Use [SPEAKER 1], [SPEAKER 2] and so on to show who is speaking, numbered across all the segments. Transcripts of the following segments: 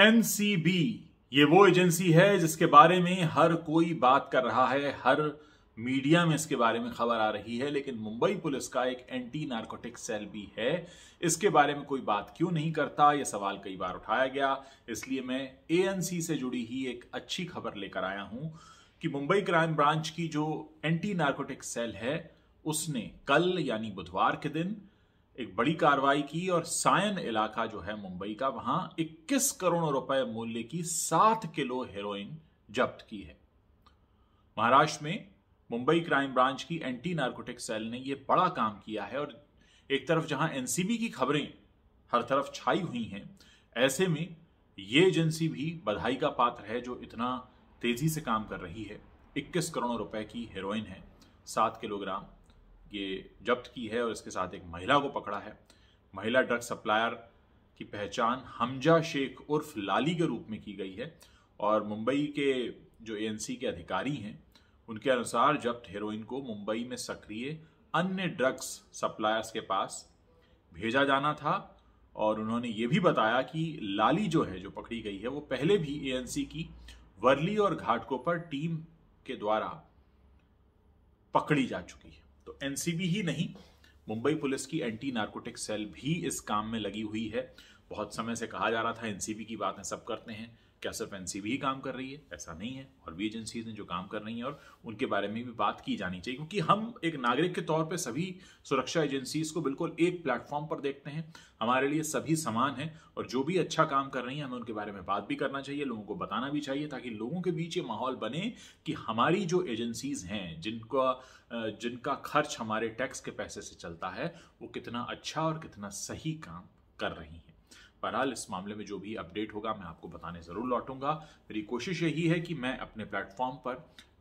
[SPEAKER 1] NCB ये वो agency है जिसके बारे में हर कोई बात कर रहा है हर मीडिया में इसके बारे में खबर आ रही है लेकिन मुंबई पुलिस का एक एंटी नार्कोटिक सेल भी है इसके बारे में कोई बात क्यों नहीं करता यह सवाल कई बार उठाया गया इसलिए मैं एएनसी से जुड़ी ही एक अच्छी खबर लेकर आया हूं कि मुंबई क्राइम ब्रांच की जो एंटी नार्कोटिक सेल है उसने कल यानी बुधवार के दिन एक बड़ी कार्रवाई की और सायन इलाका जो है मुंबई का वहां 21 करोड़ रुपए मूल्य की सात किलो हेरोइन जब्त की है महाराष्ट्र में मुंबई क्राइम ब्रांच की एंटी नार्कोटिक सेल ने यह बड़ा काम किया है और एक तरफ जहां एनसीबी की खबरें हर तरफ छाई हुई हैं ऐसे में ये एजेंसी भी बधाई का पात्र है जो इतना तेजी से काम कर रही है 21 करोड़ रुपए की हेरोइन है सात किलोग्राम ये जब्त की है और इसके साथ एक महिला को पकड़ा है महिला ड्रग सप्लायर की पहचान हमजा शेख उर्फ लाली के रूप में की गई है और मुंबई के जो ए के अधिकारी हैं उनके अनुसार जब्त हेरोइन को मुंबई में सक्रिय अन्य ड्रग्स सप्लायर्स के पास भेजा जाना था और उन्होंने ये भी बताया कि लाली जो है जो पकड़ी गई है वो पहले भी ए की वर्ली और घाटकों पर टीम के द्वारा पकड़ी जा चुकी है एनसीबी ही नहीं मुंबई पुलिस की एंटी नार्कोटिक सेल भी इस काम में लगी हुई है बहुत समय से कहा जा रहा था एनसीबी की बातें सब करते हैं क्या सिर्फ एन ही काम कर रही है ऐसा नहीं है और भी एजेंसीज हैं जो काम कर रही हैं और उनके बारे में भी बात की जानी चाहिए क्योंकि हम एक नागरिक के तौर पर सभी सुरक्षा एजेंसीज को बिल्कुल एक प्लेटफॉर्म पर देखते हैं हमारे लिए सभी समान हैं और जो भी अच्छा काम कर रही हैं हमें उनके बारे में बात भी करना चाहिए लोगों को बताना भी चाहिए ताकि लोगों के बीच ये माहौल बने कि हमारी जो एजेंसीज हैं जिनका जिनका खर्च हमारे टैक्स के पैसे से चलता है वो कितना अच्छा और कितना सही काम कर रही हैं बहरहाल इस मामले में जो भी अपडेट होगा मैं आपको बताने ज़रूर लौटूंगा मेरी कोशिश यही है कि मैं अपने प्लेटफॉर्म पर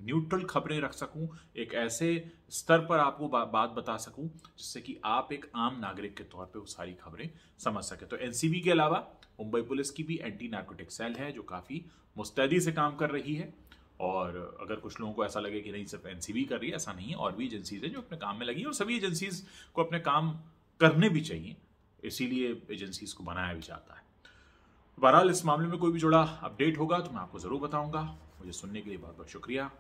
[SPEAKER 1] न्यूट्रल खबरें रख सकूं एक ऐसे स्तर पर आपको बा, बात बता सकूं जिससे कि आप एक आम नागरिक के तौर पे वो सारी खबरें समझ सके तो एनसीबी के अलावा मुंबई पुलिस की भी एंटी नार्कोटिक सेल है जो काफ़ी मुस्तैदी से काम कर रही है और अगर कुछ लोगों को ऐसा लगे कि नहीं सिर्फ एनसीबी कर रही है ऐसा नहीं और भी एजेंसीज है जो अपने काम में लगी है और सभी एजेंसीज को अपने काम करने भी चाहिए इसीलिए एजेंसी को बनाया भी जाता है बहरहाल इस मामले में कोई भी जुड़ा अपडेट होगा तो मैं आपको ज़रूर बताऊंगा मुझे सुनने के लिए बहुत बहुत शुक्रिया